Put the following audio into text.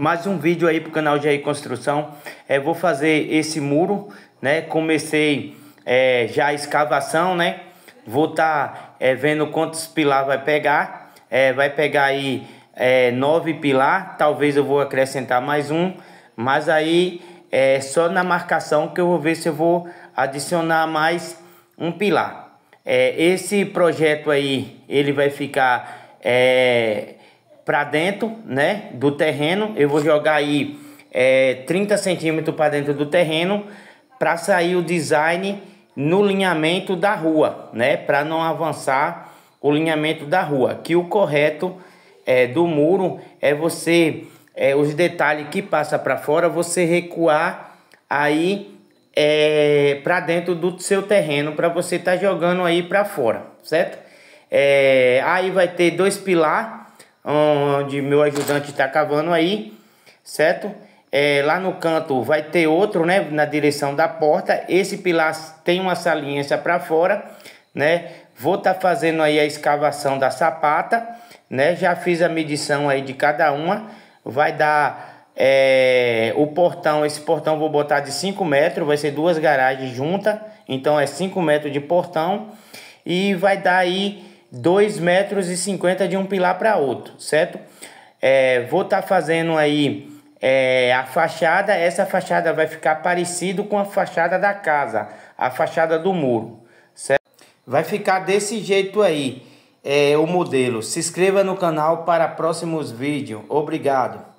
mais um vídeo aí pro canal de Construção. É, vou fazer esse muro, né? Comecei é, já a escavação, né? Vou estar tá, é, vendo quantos pilar vai pegar. É, vai pegar aí é, nove pilar, talvez eu vou acrescentar mais um. Mas aí é só na marcação que eu vou ver se eu vou adicionar mais um pilar. É, esse projeto aí, ele vai ficar... É, para dentro, né, do terreno. Eu vou jogar aí é, 30 centímetros para dentro do terreno para sair o design no linhamento da rua, né, para não avançar o linhamento da rua. Que o correto é, do muro é você é, os detalhes que passa para fora, você recuar aí é, para dentro do seu terreno para você estar tá jogando aí para fora, certo? É, aí vai ter dois pilar onde meu ajudante está cavando aí, certo? É, lá no canto vai ter outro, né, na direção da porta. Esse pilar tem uma saliência para fora, né? Vou estar tá fazendo aí a escavação da sapata, né? Já fiz a medição aí de cada uma. Vai dar é, o portão, esse portão vou botar de 5 metros, vai ser duas garagens juntas, então é 5 metros de portão. E vai dar aí 2 metros e 50 de um pilar para outro, certo? É, vou estar tá fazendo aí é, a fachada, essa fachada vai ficar parecido com a fachada da casa, a fachada do muro, certo? Vai ficar desse jeito aí é, o modelo. Se inscreva no canal para próximos vídeos. Obrigado.